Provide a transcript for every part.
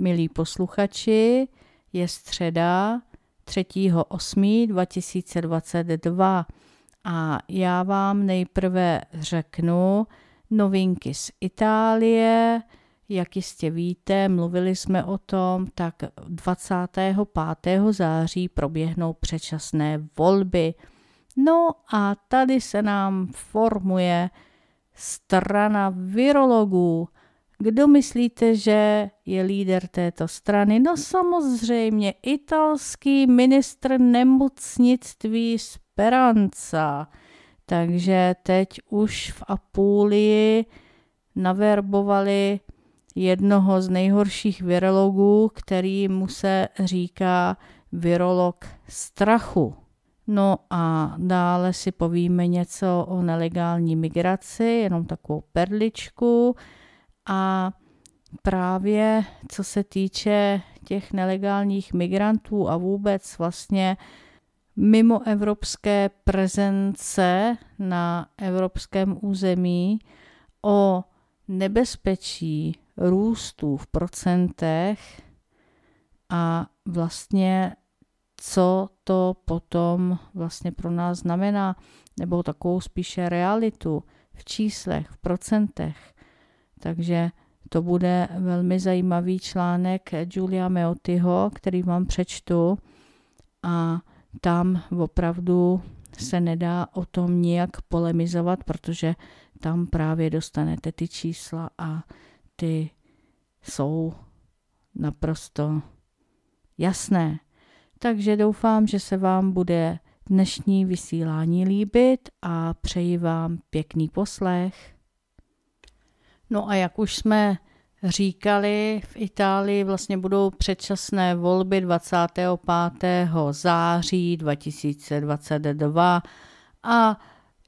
Milí posluchači, je středa 3.8.2022 a já vám nejprve řeknu novinky z Itálie. Jak jistě víte, mluvili jsme o tom, tak 25. září proběhnou předčasné volby. No a tady se nám formuje strana virologů. Kdo myslíte, že je líder této strany? No samozřejmě italský ministr nemocnictví Speranza. Takže teď už v Apulii naverbovali jednoho z nejhorších virologů, který mu se říká virolog strachu. No a dále si povíme něco o nelegální migraci, jenom takovou perličku. A právě co se týče těch nelegálních migrantů a vůbec vlastně mimo evropské prezence na evropském území o nebezpečí růstu v procentech a vlastně co to potom vlastně pro nás znamená, nebo takovou spíše realitu v číslech, v procentech. Takže to bude velmi zajímavý článek Julia Meotyho, který vám přečtu a tam opravdu se nedá o tom nijak polemizovat, protože tam právě dostanete ty čísla a ty jsou naprosto jasné. Takže doufám, že se vám bude dnešní vysílání líbit a přeji vám pěkný poslech. No a jak už jsme říkali, v Itálii vlastně budou předčasné volby 25. září 2022 a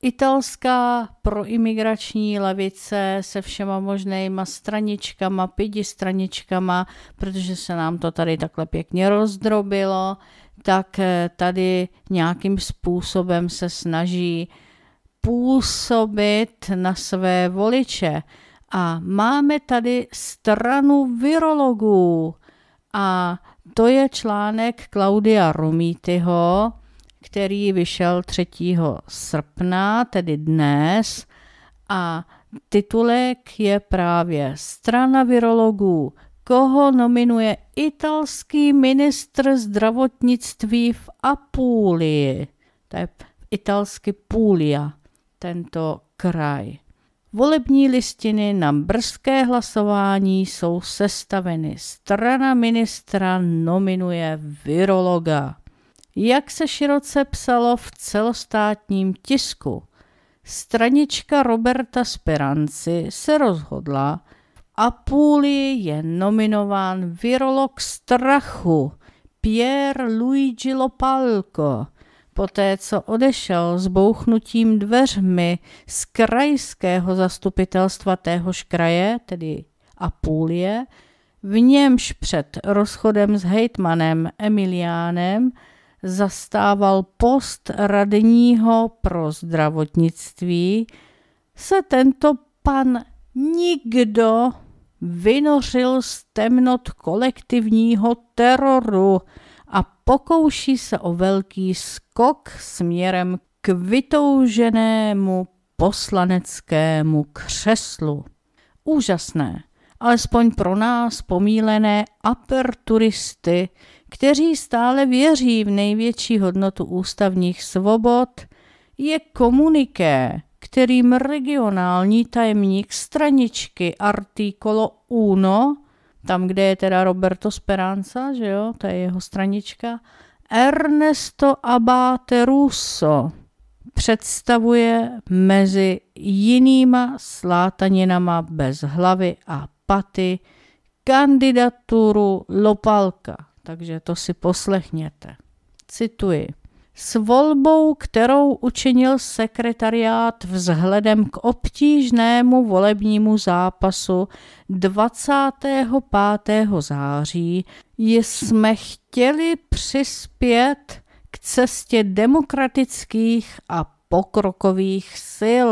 Italská proimigrační levice se všema možnýma straničkama, pidi straničkama, protože se nám to tady takhle pěkně rozdrobilo, tak eh, tady nějakým způsobem se snaží působit na své voliče. A máme tady stranu virologů. A to je článek Klaudia Romítyho, který vyšel 3. srpna, tedy dnes. A titulek je právě Strana virologů. Koho nominuje italský ministr zdravotnictví v Apulii? To je italsky Puglia, tento kraj. Volební listiny na brzké hlasování jsou sestaveny. Strana ministra nominuje virologa. Jak se široce psalo v celostátním tisku, stranička Roberta Speranci se rozhodla, a půli je nominován virolog strachu Pierre Luigi Lopalco – Poté, co odešel s bouchnutím dveřmi z krajského zastupitelstva téhož kraje, tedy Apulie, v němž před rozchodem s hejtmanem Emiliánem zastával post radního pro zdravotnictví, se tento pan nikdo vynořil z temnot kolektivního teroru, a pokouší se o velký skok směrem k vytouženému poslaneckému křeslu. Úžasné, alespoň pro nás pomílené aperturisty, kteří stále věří v největší hodnotu ústavních svobod, je komuniké, kterým regionální tajemník straničky Artikolo Uno tam, kde je teda Roberto Speranza, že jo, to je jeho stranička, Ernesto Abate Russo představuje mezi jinýma slátaninama bez hlavy a paty kandidaturu Lopalka. Takže to si poslechněte. Cituji s volbou, kterou učinil sekretariát vzhledem k obtížnému volebnímu zápasu 25. září, jsme chtěli přispět k cestě demokratických a pokrokových sil.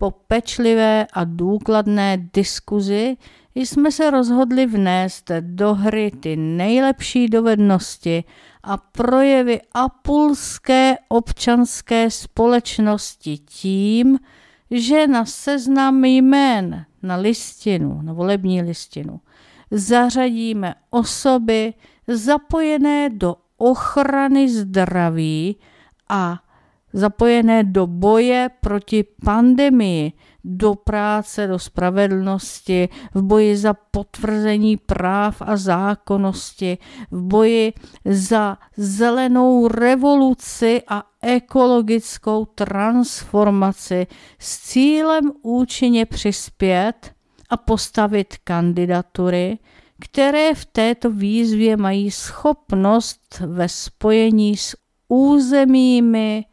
Po pečlivé a důkladné diskuzi jsme se rozhodli vnést do hry ty nejlepší dovednosti a projevy apulské občanské společnosti tím, že na seznam jmén, na listinu, na volební listinu, zařadíme osoby zapojené do ochrany zdraví a zapojené do boje proti pandemii, do práce, do spravedlnosti, v boji za potvrzení práv a zákonnosti, v boji za zelenou revoluci a ekologickou transformaci s cílem účinně přispět a postavit kandidatury, které v této výzvě mají schopnost ve spojení s územími,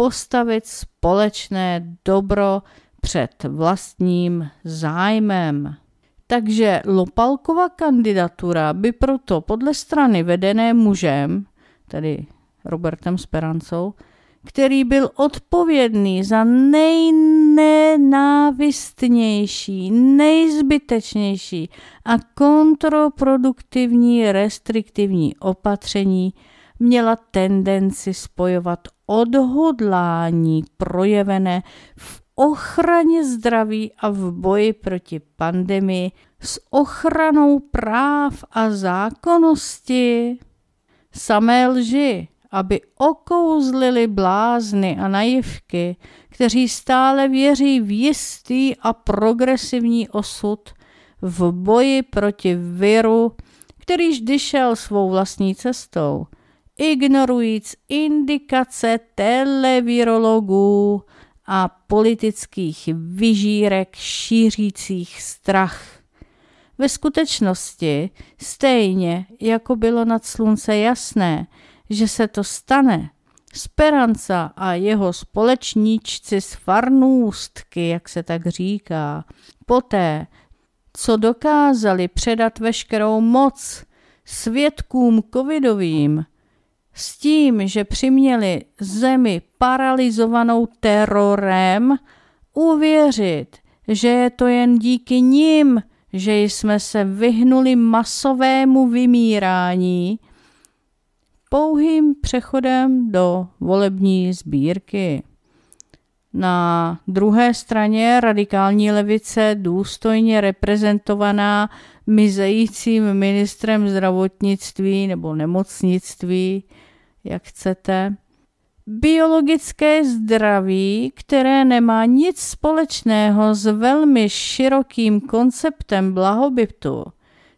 postavit společné dobro před vlastním zájmem. Takže Lopalkova kandidatura by proto podle strany vedené mužem, tedy Robertem Sperancou, který byl odpovědný za nejnenávistnější, nejzbytečnější a kontroproduktivní restriktivní opatření, měla tendenci spojovat odhodlání projevené v ochraně zdraví a v boji proti pandemii s ochranou práv a zákonnosti. Samé lži, aby okouzlili blázny a naivky, kteří stále věří v jistý a progresivní osud v boji proti viru, kterýž dyšel svou vlastní cestou ignorujíc indikace televirologů a politických vyžírek šířících strach. Ve skutečnosti, stejně jako bylo nad slunce jasné, že se to stane, Speranca a jeho společníčci z farnůstky, jak se tak říká, poté, co dokázali předat veškerou moc svědkům covidovým, s tím, že přiměli zemi paralizovanou terorem uvěřit, že je to jen díky nim, že jsme se vyhnuli masovému vymírání pouhým přechodem do volební sbírky. Na druhé straně radikální levice, důstojně reprezentovaná mizejícím ministrem zdravotnictví nebo nemocnictví, jak chcete, biologické zdraví, které nemá nic společného s velmi širokým konceptem blahobytu,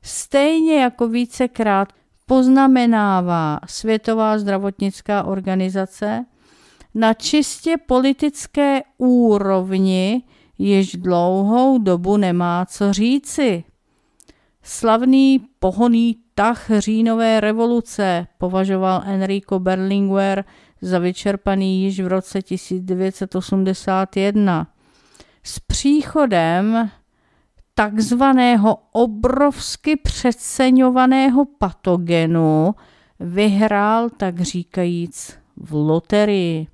stejně jako vícekrát poznamenává Světová zdravotnická organizace, na čistě politické úrovni již dlouhou dobu nemá co říci. Slavný pohoný tah říjnové revoluce považoval Enrico Berlinguer za vyčerpaný již v roce 1981. S příchodem takzvaného obrovsky přeceňovaného patogenu vyhrál tak říkajíc v loterii.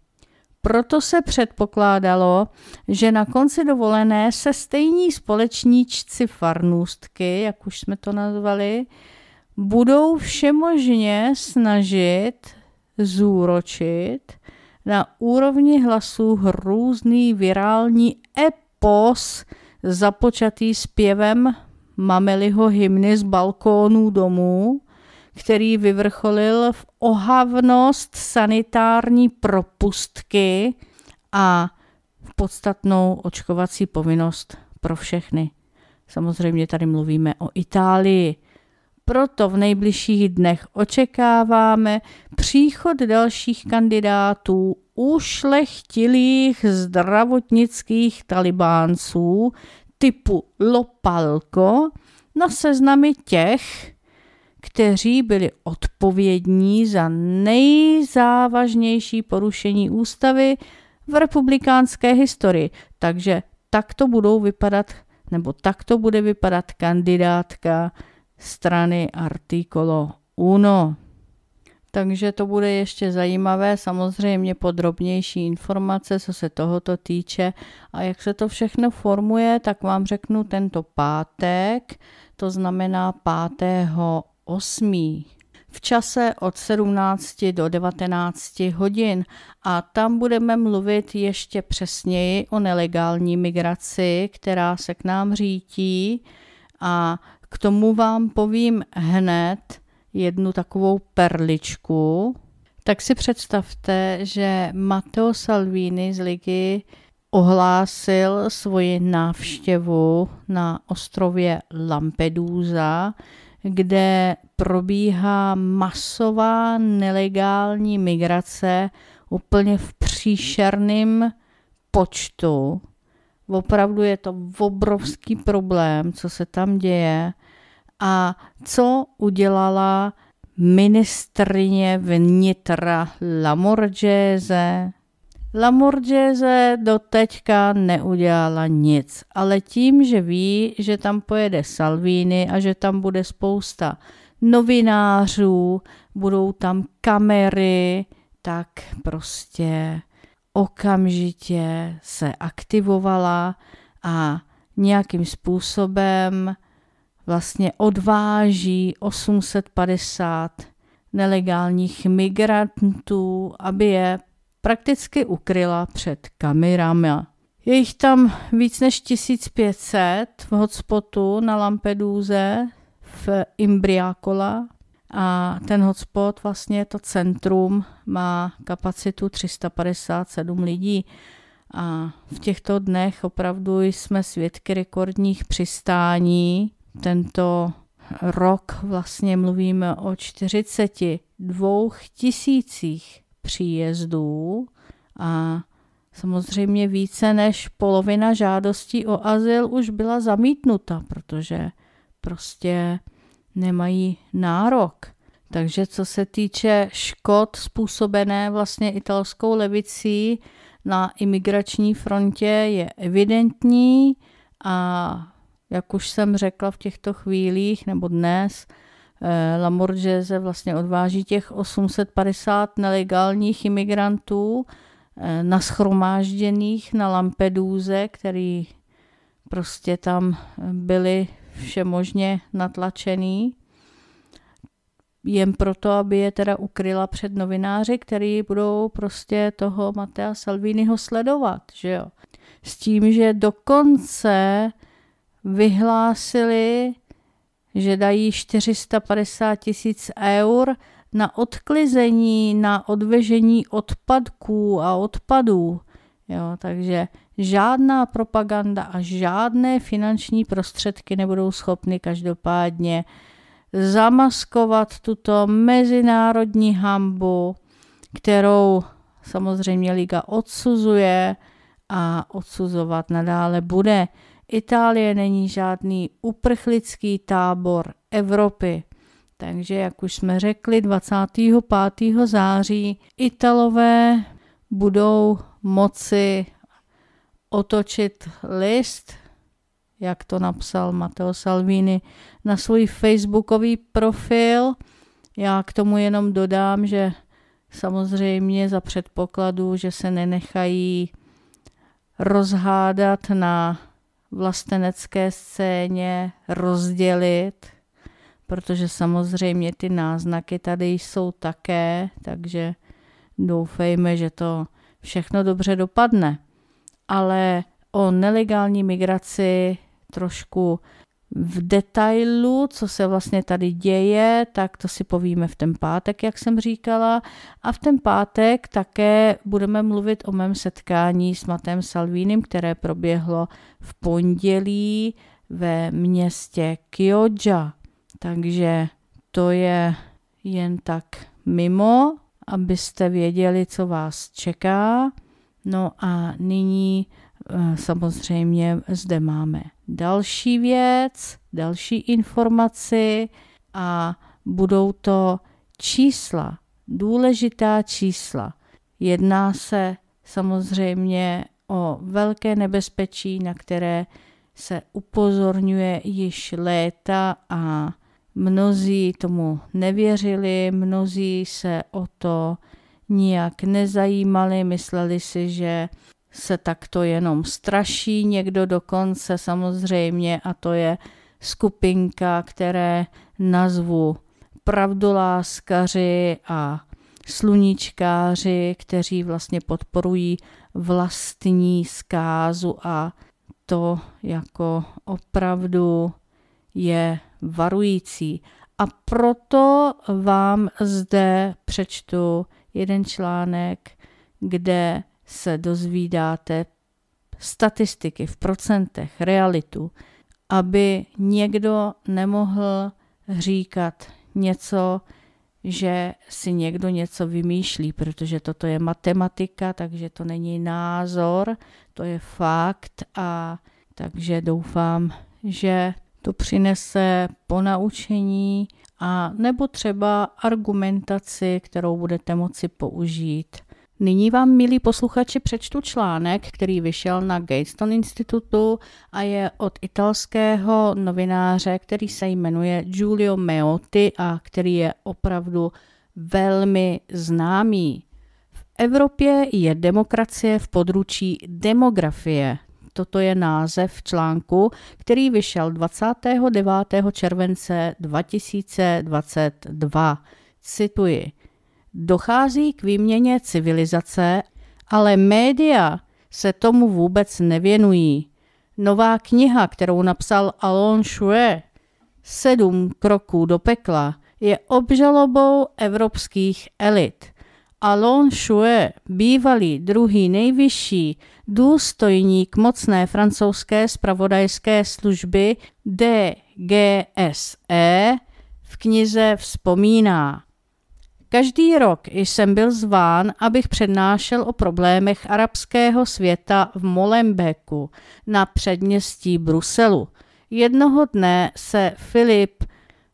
Proto se předpokládalo, že na konci dovolené se stejní společníčci farnůstky, jak už jsme to nazvali, budou všemožně snažit zúročit na úrovni hlasů hrůzný virální epos započatý zpěvem Mameliho hymny z balkónů domů, který vyvrcholil v ohavnost sanitární propustky a v podstatnou očkovací povinnost pro všechny. Samozřejmě tady mluvíme o Itálii. Proto v nejbližších dnech očekáváme příchod dalších kandidátů ušlechtilých zdravotnických talibánců typu Lopalko na seznamy těch, kteří byli odpovědní za nejzávažnější porušení ústavy v republikánské historii. Takže takto budou vypadat, nebo takto bude vypadat kandidátka strany Artikolo Uno. Takže to bude ještě zajímavé, samozřejmě podrobnější informace, co se tohoto týče a jak se to všechno formuje, tak vám řeknu tento pátek, to znamená 5. 8. v čase od 17 do 19 hodin a tam budeme mluvit ještě přesněji o nelegální migraci, která se k nám řítí a k tomu vám povím hned jednu takovou perličku. Tak si představte, že Matteo Salvini z Ligy ohlásil svoji návštěvu na ostrově Lampedusa, kde probíhá masová nelegální migrace úplně v příšerném počtu. Opravdu je to obrovský problém, co se tam děje a co udělala ministrině vnitra Lamorgese Lamorgese do teďka neudělala nic, ale tím, že ví, že tam pojede Salvini a že tam bude spousta novinářů, budou tam kamery, tak prostě okamžitě se aktivovala a nějakým způsobem vlastně odváží 850 nelegálních migrantů, aby je prakticky ukryla před kamerami. Je jich tam víc než 1500 v hotspotu na Lampeduze v Imbriakola a ten hotspot, vlastně to centrum, má kapacitu 357 lidí. A v těchto dnech opravdu jsme svědky rekordních přistání. Tento rok vlastně mluvíme o 42 tisících příjezdů a samozřejmě více než polovina žádostí o azyl už byla zamítnuta, protože prostě nemají nárok. Takže co se týče škod způsobené vlastně italskou levicí na imigrační frontě je evidentní a jak už jsem řekla v těchto chvílích nebo dnes, Eh, Lamborghese vlastně odváží těch 850 nelegálních imigrantů eh, naschromážděných na Lampeduze, který prostě tam byli všemožně natlačený, jen proto, aby je teda ukryla před novináři, který budou prostě toho Matea Salviniho sledovat, že jo. S tím, že dokonce vyhlásili že dají 450 tisíc eur na odklizení, na odvežení odpadků a odpadů. Jo, takže žádná propaganda a žádné finanční prostředky nebudou schopny každopádně zamaskovat tuto mezinárodní hambu, kterou samozřejmě Liga odsuzuje a odsuzovat nadále bude. Itálie není žádný uprchlický tábor Evropy. Takže, jak už jsme řekli, 25. září Italové budou moci otočit list, jak to napsal Matteo Salvini, na svůj facebookový profil. Já k tomu jenom dodám, že samozřejmě za předpokladu, že se nenechají rozhádat na vlastenecké scéně rozdělit, protože samozřejmě ty náznaky tady jsou také, takže doufejme, že to všechno dobře dopadne. Ale o nelegální migraci trošku v detailu, co se vlastně tady děje, tak to si povíme v ten pátek, jak jsem říkala. A v ten pátek také budeme mluvit o mém setkání s Matem Salvínem, které proběhlo v pondělí ve městě Kyoja. Takže to je jen tak mimo, abyste věděli, co vás čeká. No a nyní eh, samozřejmě zde máme další věc, další informaci a budou to čísla, důležitá čísla. Jedná se samozřejmě o velké nebezpečí, na které se upozorňuje již léta a mnozí tomu nevěřili, mnozí se o to nijak nezajímali, mysleli si, že se takto jenom straší, někdo dokonce samozřejmě, a to je skupinka, které nazvu pravdoláskaři a sluníčkáři, kteří vlastně podporují vlastní zkázu a to jako opravdu je varující. A proto vám zde přečtu jeden článek, kde se dozvídáte statistiky v procentech, realitu, aby někdo nemohl říkat něco, že si někdo něco vymýšlí, protože toto je matematika, takže to není názor, to je fakt a takže doufám, že to přinese ponaučení a nebo třeba argumentaci, kterou budete moci použít Nyní vám, milí posluchači, přečtu článek, který vyšel na Gateston institutu a je od italského novináře, který se jmenuje Giulio Meotti a který je opravdu velmi známý. V Evropě je demokracie v područí demografie. Toto je název článku, který vyšel 29. července 2022. Cituji – dochází k výměně civilizace, ale média se tomu vůbec nevěnují. Nová kniha, kterou napsal Alon Schuer, Sedm kroků do pekla, je obžalobou evropských elit. Alon Chouet, bývalý druhý nejvyšší důstojník mocné francouzské spravodajské služby DGSE, v knize vzpomíná. Každý rok jsem byl zván, abych přednášel o problémech arabského světa v Molembeku na předměstí Bruselu. Jednoho dne se Filip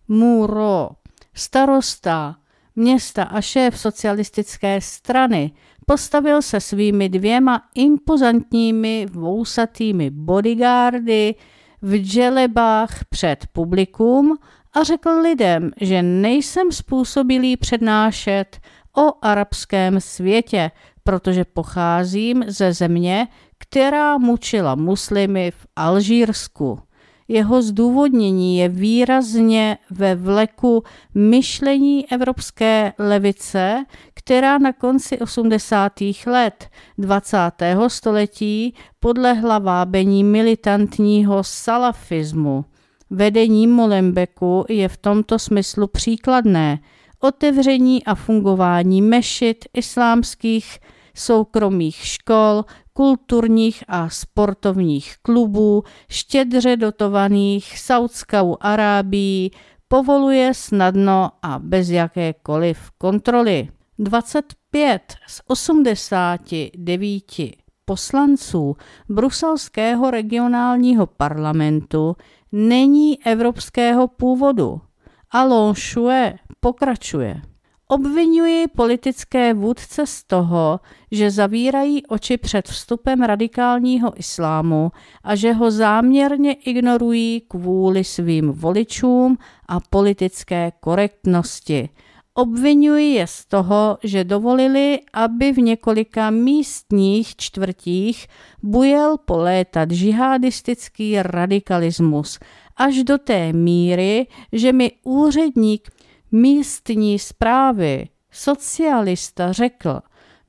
Muro, starosta města a šéf socialistické strany, postavil se svými dvěma impozantními vousatými bodyguardy v dželebách před publikum a řekl lidem, že nejsem způsobilý přednášet o arabském světě, protože pocházím ze země, která mučila muslimy v Alžírsku. Jeho zdůvodnění je výrazně ve vleku myšlení evropské levice, která na konci 80. let 20. století podlehla vábení militantního salafismu. Vedení Molembeku je v tomto smyslu příkladné. Otevření a fungování mešit, islámských soukromých škol, kulturních a sportovních klubů, štědře dotovaných Saudskou Arábií, povoluje snadno a bez jakékoliv kontroly. 25 z 89 poslanců bruselského regionálního parlamentu není evropského původu. A Lonshue pokračuje. Obvinuji politické vůdce z toho, že zavírají oči před vstupem radikálního islámu a že ho záměrně ignorují kvůli svým voličům a politické korektnosti, Obvinují je z toho, že dovolili, aby v několika místních čtvrtích bujel polétat žihadistický radikalismus až do té míry, že mi úředník místní zprávy, socialista, řekl,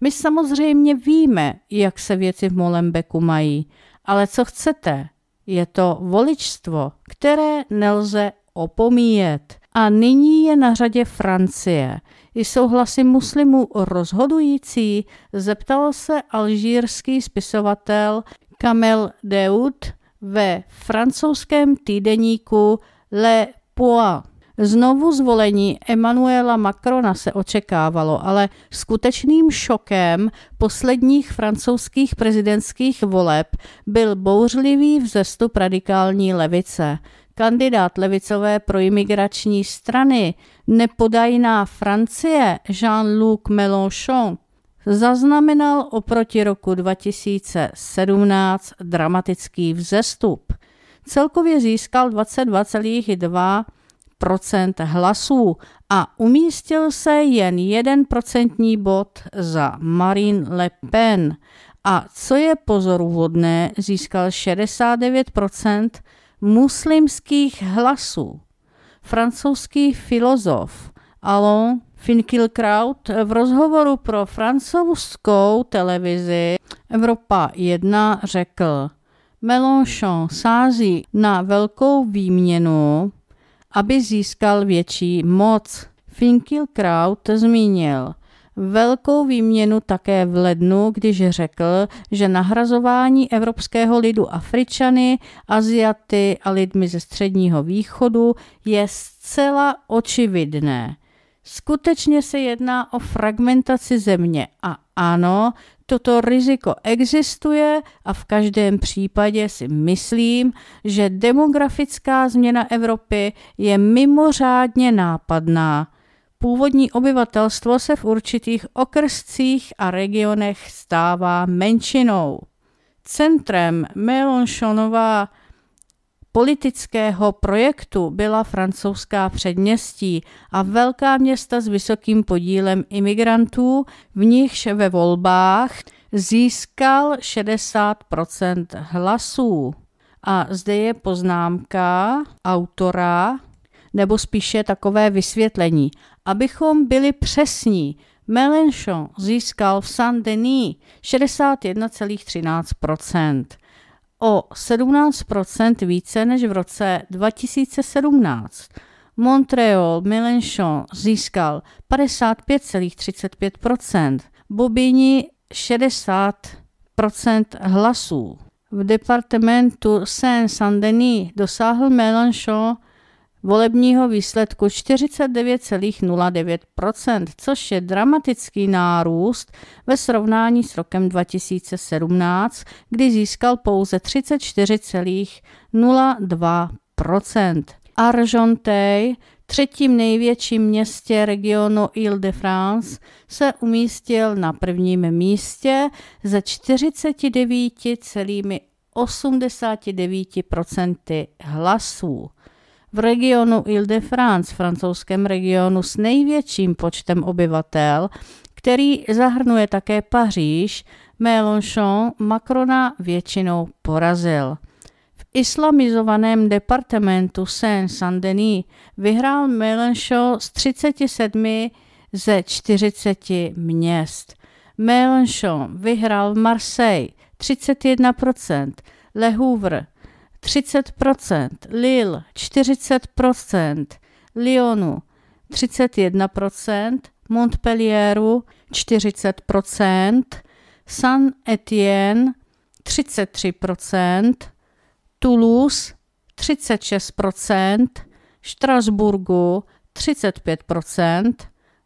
my samozřejmě víme, jak se věci v Molembeku mají, ale co chcete? Je to voličstvo, které nelze opomíjet – a nyní je na řadě Francie. Jsou hlasy muslimů rozhodující? Zeptal se alžírský spisovatel Kamel Deut ve francouzském týdeníku Le Poix. Znovu zvolení Emmanuela Macrona se očekávalo, ale skutečným šokem posledních francouzských prezidentských voleb byl bouřlivý vzestup radikální levice. Kandidát levicové proimigrační strany nepodajná Francie Jean-Luc Mélenchon zaznamenal oproti roku 2017 dramatický vzestup. Celkově získal 22,2 hlasů a umístil se jen 1 procentní bod za Marine Le Pen. A co je pozoruhodné, získal 69 muslimských hlasů. Francouzský filozof Alain Finkielkraut v rozhovoru pro francouzskou televizi Evropa 1 řekl, Mélenchon sází na velkou výměnu, aby získal větší moc. Finkielkraut zmínil, velkou výměnu také v lednu, když řekl, že nahrazování evropského lidu Afričany, Aziaty a lidmi ze Středního východu je zcela očividné. Skutečně se jedná o fragmentaci země a ano, toto riziko existuje a v každém případě si myslím, že demografická změna Evropy je mimořádně nápadná původní obyvatelstvo se v určitých okrscích a regionech stává menšinou. Centrem Mélenchonova politického projektu byla francouzská předměstí a velká města s vysokým podílem imigrantů, v nichž ve volbách získal 60 hlasů. A zde je poznámka autora nebo spíše takové vysvětlení. Abychom byli přesní, Mélenchon získal v Saint-Denis 61,13%, o 17% více než v roce 2017. Montreal Mélenchon získal 55,35%, Bobini 60% hlasů. V departementu Saint-Saint-Denis dosáhl Mélenchon volebního výsledku 49,09%, což je dramatický nárůst ve srovnání s rokem 2017, kdy získal pouze 34,02%. Argentej, třetím největším městě regionu Ile-de-France, se umístil na prvním místě ze 49,89% hlasů. V regionu Ile-de-France, francouzském regionu s největším počtem obyvatel, který zahrnuje také Paříž, Mélenchon Macrona většinou porazil. V islamizovaném departementu Seine-Saint-Denis vyhrál Mélenchon z 37 ze 40 měst. Mélenchon vyhrál v Marseille 31%, Le Havre 30%, Lille 40%, Lyonu 31%, Montpellieru 40%, San Etienne 33%, Toulouse 36%, Strasburgu, 35%,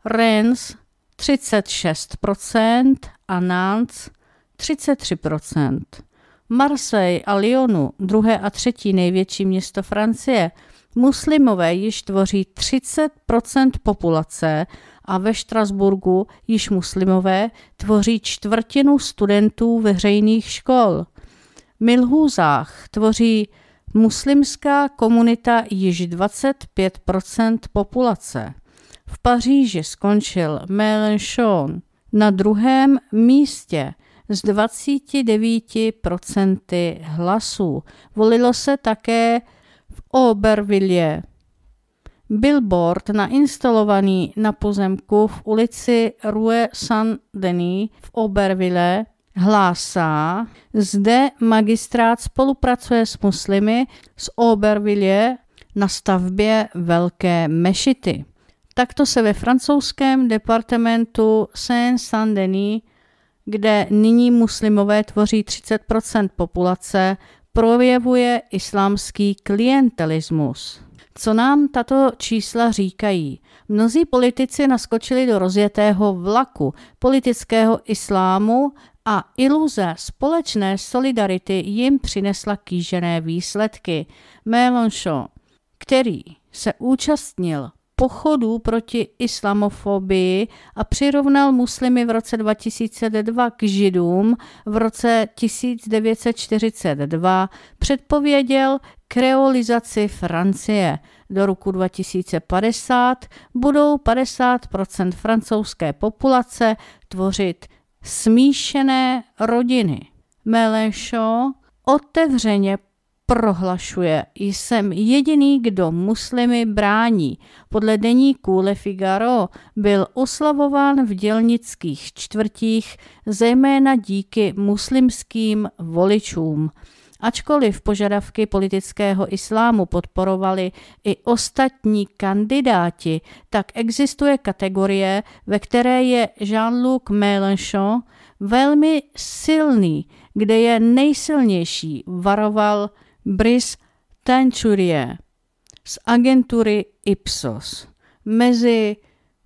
Rennes 36% a Nantes 33%. Marseille a Lyonu, druhé a třetí největší město Francie, muslimové již tvoří 30 populace a ve Štrasburgu již muslimové tvoří čtvrtinu studentů veřejných škol. V Milhůzách tvoří muslimská komunita již 25 populace. V Paříži skončil Mélenchon na druhém místě – z 29% hlasů. Volilo se také v Obervilje. Billboard nainstalovaný na pozemku v ulici Rue Saint-Denis v Oberville hlásá, zde magistrát spolupracuje s muslimy z Oberville na stavbě Velké mešity. Takto se ve francouzském departementu Saint-Saint-Denis kde nyní muslimové tvoří 30 populace, projevuje islámský klientelismus. Co nám tato čísla říkají? Mnozí politici naskočili do rozjetého vlaku politického islámu a iluze společné solidarity jim přinesla kýžené výsledky. Mélenchon, který se účastnil pochodů proti islamofobii a přirovnal muslimy v roce 2002 k židům v roce 1942, předpověděl kreolizaci Francie. Do roku 2050 budou 50 francouzské populace tvořit smíšené rodiny. Mélenchon otevřeně prohlašuje, jsem jediný, kdo muslimy brání. Podle deníku Le Figaro byl oslavován v dělnických čtvrtích, zejména díky muslimským voličům. Ačkoliv požadavky politického islámu podporovali i ostatní kandidáti, tak existuje kategorie, ve které je Jean-Luc Mélenchon velmi silný, kde je nejsilnější, varoval Brice Tanchurier z agentury Ipsos mezi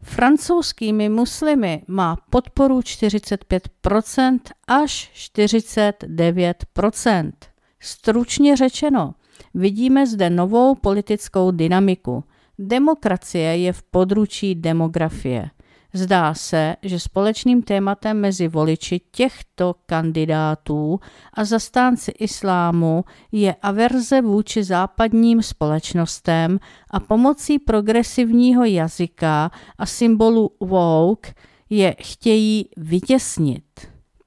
francouzskými muslimy má podporu 45% až 49%. Stručně řečeno, vidíme zde novou politickou dynamiku. Demokracie je v područí demografie. Zdá se, že společným tématem mezi voliči těchto kandidátů a zastánci islámu je averze vůči západním společnostem a pomocí progresivního jazyka a symbolu woke je chtějí vytěsnit.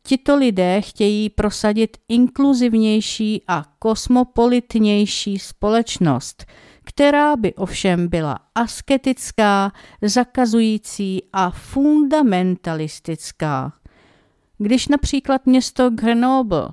Tito lidé chtějí prosadit inkluzivnější a kosmopolitnější společnost – která by ovšem byla asketická, zakazující a fundamentalistická. Když například město Grenoble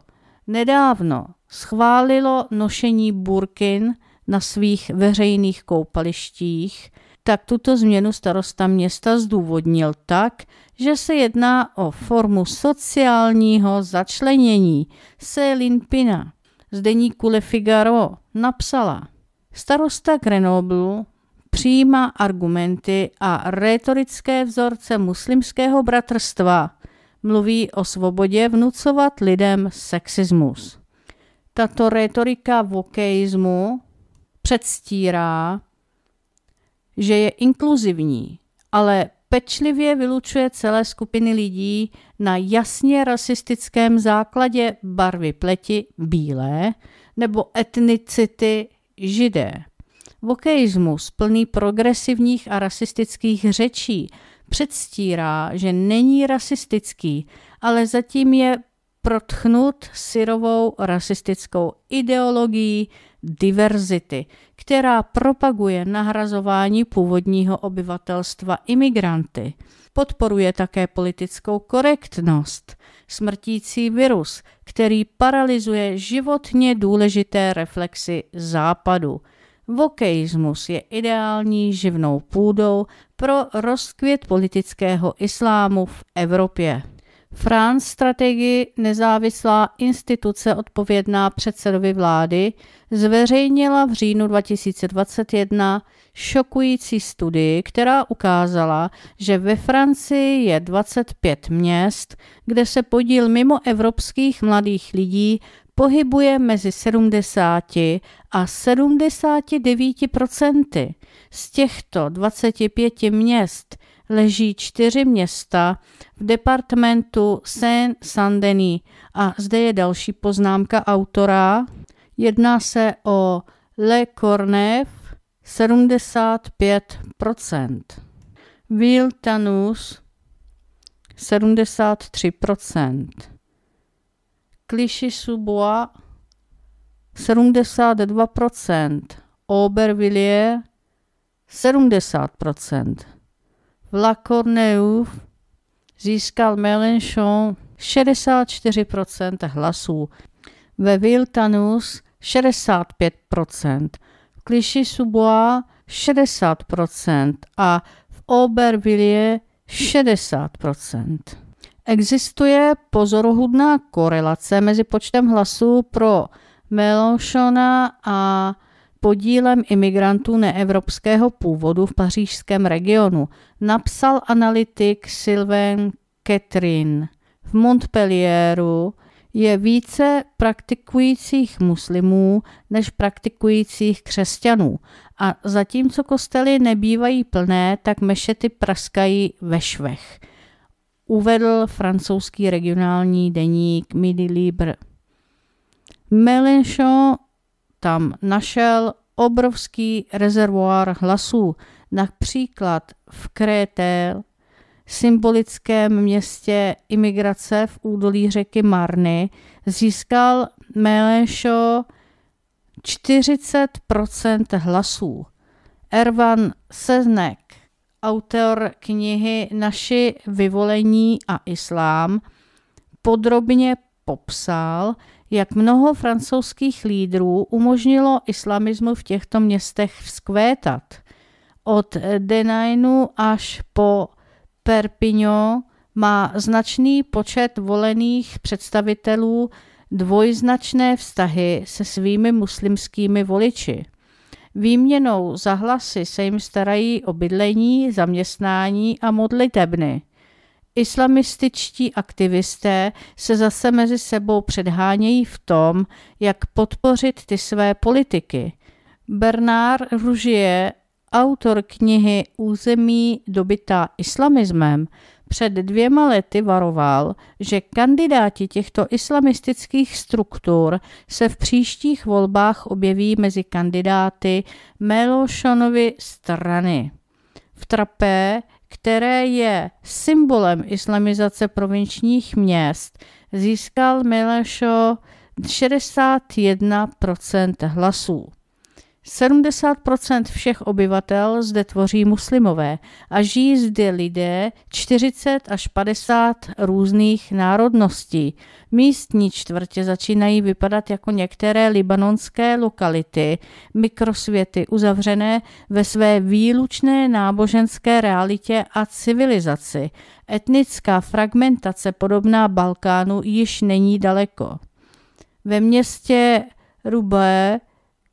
nedávno schválilo nošení burkin na svých veřejných koupalištích, tak tuto změnu starosta města zdůvodnil tak, že se jedná o formu sociálního začlenění. Céline Pina z deníku Le Figaro napsala – Starosta Grenoblu přijímá argumenty a retorické vzorce muslimského bratrstva. Mluví o svobodě vnucovat lidem sexismus. Tato retorika vokejismu předstírá, že je inkluzivní, ale pečlivě vylučuje celé skupiny lidí na jasně rasistickém základě barvy pleti bílé nebo etnicity židé. Vokejismus, plný progresivních a rasistických řečí, předstírá, že není rasistický, ale zatím je protchnut syrovou rasistickou ideologií diverzity, která propaguje nahrazování původního obyvatelstva imigranty. Podporuje také politickou korektnost, smrtící virus, který paralyzuje životně důležité reflexy západu. Vokejismus je ideální živnou půdou pro rozkvět politického islámu v Evropě. France strategii nezávislá instituce odpovědná předsedovi vlády zveřejnila v říjnu 2021 šokující studii, která ukázala, že ve Francii je 25 měst, kde se podíl mimo evropských mladých lidí pohybuje mezi 70 a 79 procenty. Z těchto 25 měst leží čtyři města v departementu Saint-Saint-Denis. A zde je další poznámka autora. Jedná se o Le Cornev 75%, Ville Tanus 73%, clichy sous 72%, Aubervilliers 70% v La Corneu získal Mélenchon 64% hlasů, ve Viltanus 65%, v Clichy Subois 60% a v Aubervilliers 60%. Existuje pozoruhodná korelace mezi počtem hlasů pro Mélenchona a podílem imigrantů neevropského původu v pařížském regionu, napsal analytik Sylvain Ketrin. V Montpellieru je více praktikujících muslimů než praktikujících křesťanů. A zatímco kostely nebývají plné, tak mešety praskají ve švech. Uvedl francouzský regionální deník Midi Libre. Mélenchon tam našel obrovský rezervoár hlasů, například v Krétel, symbolickém městě imigrace v údolí řeky Marny, získal Melešo 40 hlasů. Ervan Seznek, autor knihy Naši vyvolení a islám, podrobně popsal, jak mnoho francouzských lídrů umožnilo islamismu v těchto městech vzkvétat. Od Denainu až po Perpignan má značný počet volených představitelů dvojznačné vztahy se svými muslimskými voliči. Výměnou za hlasy se jim starají o bydlení, zaměstnání a modlitebny. Islamističtí aktivisté se zase mezi sebou předhánějí v tom, jak podpořit ty své politiky. Bernard Ružie, autor knihy Území dobytá islamismem, před dvěma lety varoval, že kandidáti těchto islamistických struktur se v příštích volbách objeví mezi kandidáty Melošonovy strany. V trapé které je symbolem islamizace provinčních měst, získal Milešo 61 hlasů. 70 všech obyvatel zde tvoří muslimové a žijí zde lidé 40 až 50 různých národností. Místní čtvrtě začínají vypadat jako některé libanonské lokality, mikrosvěty uzavřené ve své výlučné náboženské realitě a civilizaci. Etnická fragmentace podobná Balkánu již není daleko. Ve městě Rubé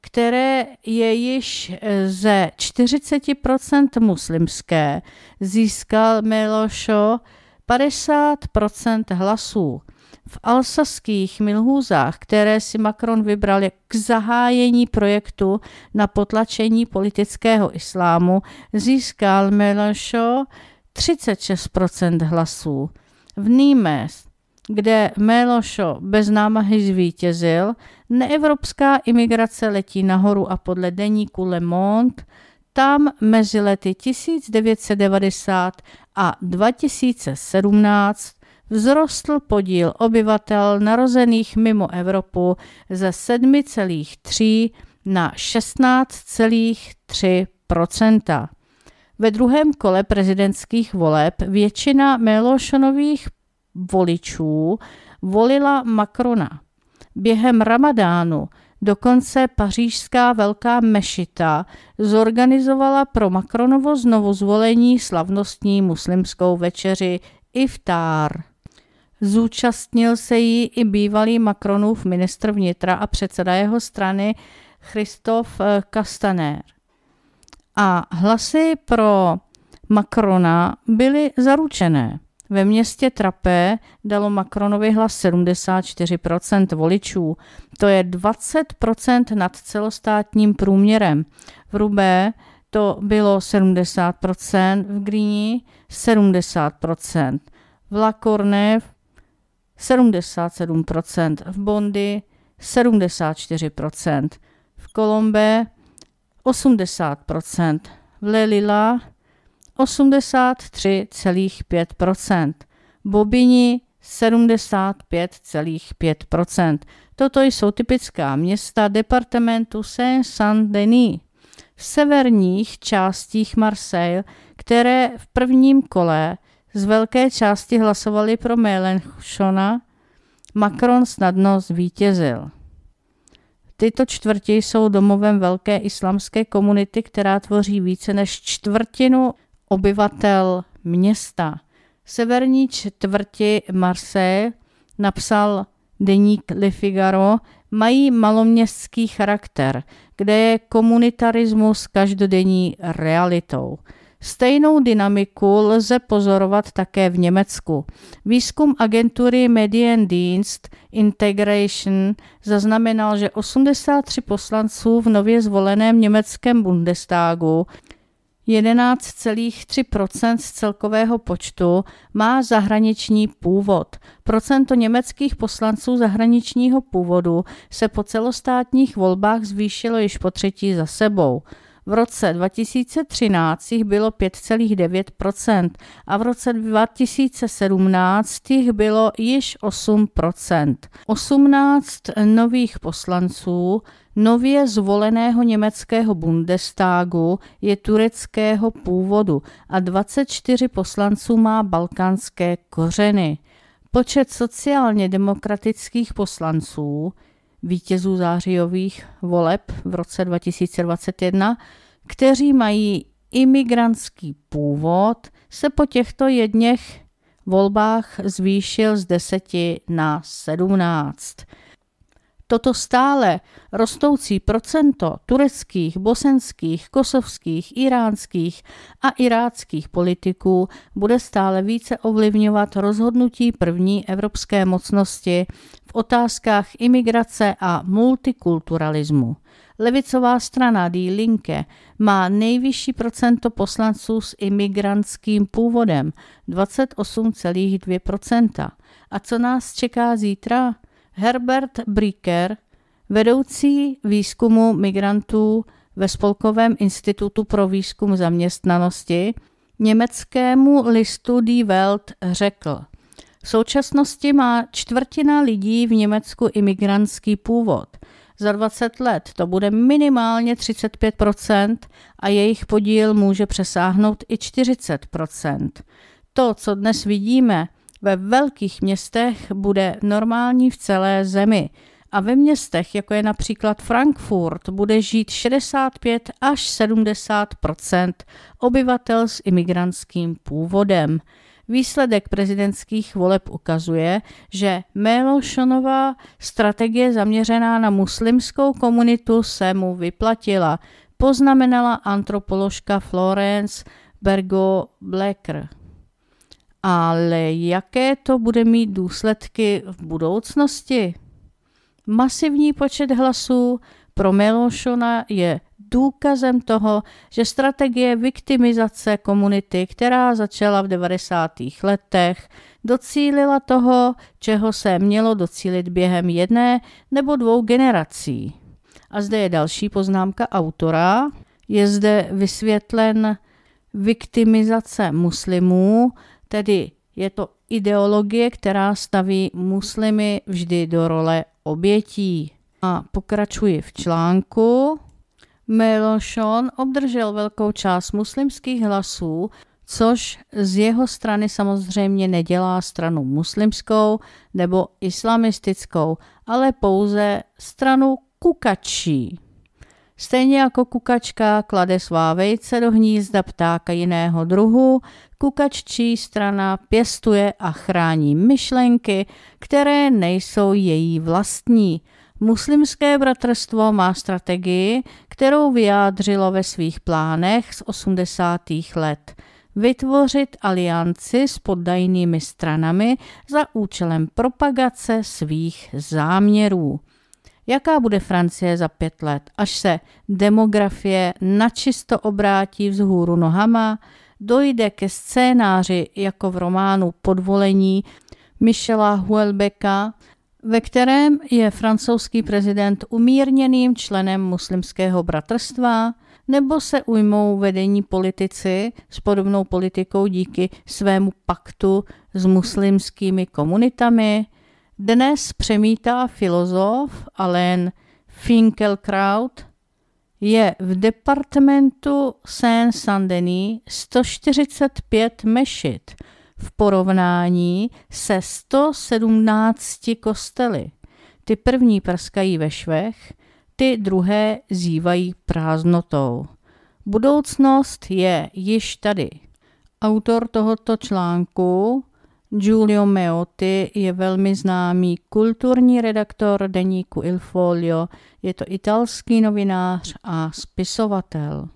které je již eh, ze 40% muslimské, získal Milošo 50% hlasů. V alsaských Milhůzách, které si Macron vybral k zahájení projektu na potlačení politického islámu, získal Melošo 36 hlasů. V Nýmest kde Melošo bez námahy zvítězil, neevropská imigrace letí nahoru a podle deníku Le Monde tam mezi lety 1990 a 2017 vzrostl podíl obyvatel narozených mimo Evropu ze 7,3 na 16,3 Ve druhém kole prezidentských voleb většina Melošonových voličů volila Macrona. Během ramadánu dokonce pařížská velká mešita zorganizovala pro Macronovo znovuzvolení slavnostní muslimskou večeři iftar Zúčastnil se jí i bývalý Macronův ministr vnitra a předseda jeho strany Christophe eh, Castaner. A hlasy pro Macrona byly zaručené. Ve městě Trapé dalo Macronovi hlas 74% voličů. To je 20% nad celostátním průměrem. V Rubé to bylo 70%, v Gríni 70%, v Cornev 77%, v Bondy 74%, v Kolombe 80%, v Lelila 83,5 Bobini 75,5 Toto jsou typická města departementu Saint-Saint-Denis v severních částích Marseille, které v prvním kole z velké části hlasovali pro Mélenchona, Macron snadno zvítězil. Tyto čtvrti jsou domovem velké islamské komunity, která tvoří více než čtvrtinu obyvatel města severní čtvrti Marseille, napsal deník Le Figaro, mají maloměstský charakter, kde je komunitarismus každodenní realitou. Stejnou dynamiku lze pozorovat také v Německu. Výzkum agentury Mediendienst Integration zaznamenal, že 83 poslanců v nově zvoleném německém Bundestagu 11,3 z celkového počtu má zahraniční původ. Procento německých poslanců zahraničního původu se po celostátních volbách zvýšilo již po třetí za sebou. V roce 2013 jich bylo 5,9 a v roce 2017 jich bylo již 8 18 nových poslanců nově zvoleného německého Bundestagu je tureckého původu a 24 poslanců má balkánské kořeny. Počet sociálně demokratických poslanců, vítězů zářijových voleb v roce 2021, kteří mají imigrantský původ, se po těchto jedněch volbách zvýšil z 10 na 17. Toto stále rostoucí procento tureckých, bosenských, kosovských, iránských a iráckých politiků bude stále více ovlivňovat rozhodnutí první evropské mocnosti v otázkách imigrace a multikulturalismu. Levicová strana Die Linke má nejvyšší procento poslanců s imigrantským původem 28,2%. A co nás čeká zítra? Herbert Bricker, vedoucí výzkumu migrantů ve Spolkovém institutu pro výzkum zaměstnanosti, německému listu Die Welt řekl, v současnosti má čtvrtina lidí v Německu imigrantský původ. Za 20 let to bude minimálně 35 a jejich podíl může přesáhnout i 40 To, co dnes vidíme, ve velkých městech bude normální v celé zemi. A ve městech, jako je například Frankfurt, bude žít 65 až 70 obyvatel s imigrantským původem. Výsledek prezidentských voleb ukazuje, že Melošonová strategie zaměřená na muslimskou komunitu se mu vyplatila, poznamenala antropoložka Florence Bergo Blecker. Ale jaké to bude mít důsledky v budoucnosti? Masivní počet hlasů pro Milošona je důkazem toho, že strategie viktimizace komunity, která začala v 90. letech, docílila toho, čeho se mělo docílit během jedné nebo dvou generací. A zde je další poznámka autora. Je zde vysvětlen viktimizace muslimů Tedy je to ideologie, která staví muslimy vždy do role obětí. A pokračuji v článku. Melošon obdržel velkou část muslimských hlasů, což z jeho strany samozřejmě nedělá stranu muslimskou nebo islamistickou, ale pouze stranu kukačí. Stejně jako kukačka klade svá vejce do hnízda ptáka jiného druhu, kukaččí strana pěstuje a chrání myšlenky, které nejsou její vlastní. Muslimské bratrstvo má strategii, kterou vyjádřilo ve svých plánech z 80. let vytvořit alianci s poddajnými stranami za účelem propagace svých záměrů jaká bude Francie za pět let, až se demografie načisto obrátí vzhůru nohama, dojde ke scénáři jako v románu Podvolení Michela Huelbeka, ve kterém je francouzský prezident umírněným členem muslimského bratrstva, nebo se ujmou vedení politici s podobnou politikou díky svému paktu s muslimskými komunitami, dnes přemítá filozof Alain Finkelkraut, je v departementu Saint-Saint-Denis 145 mešit v porovnání se 117 kostely. Ty první prskají ve švech, ty druhé zývají prázdnotou. Budoucnost je již tady. Autor tohoto článku Giulio Meotti je velmi známý kulturní redaktor deníku Il Folio, je to italský novinář a spisovatel.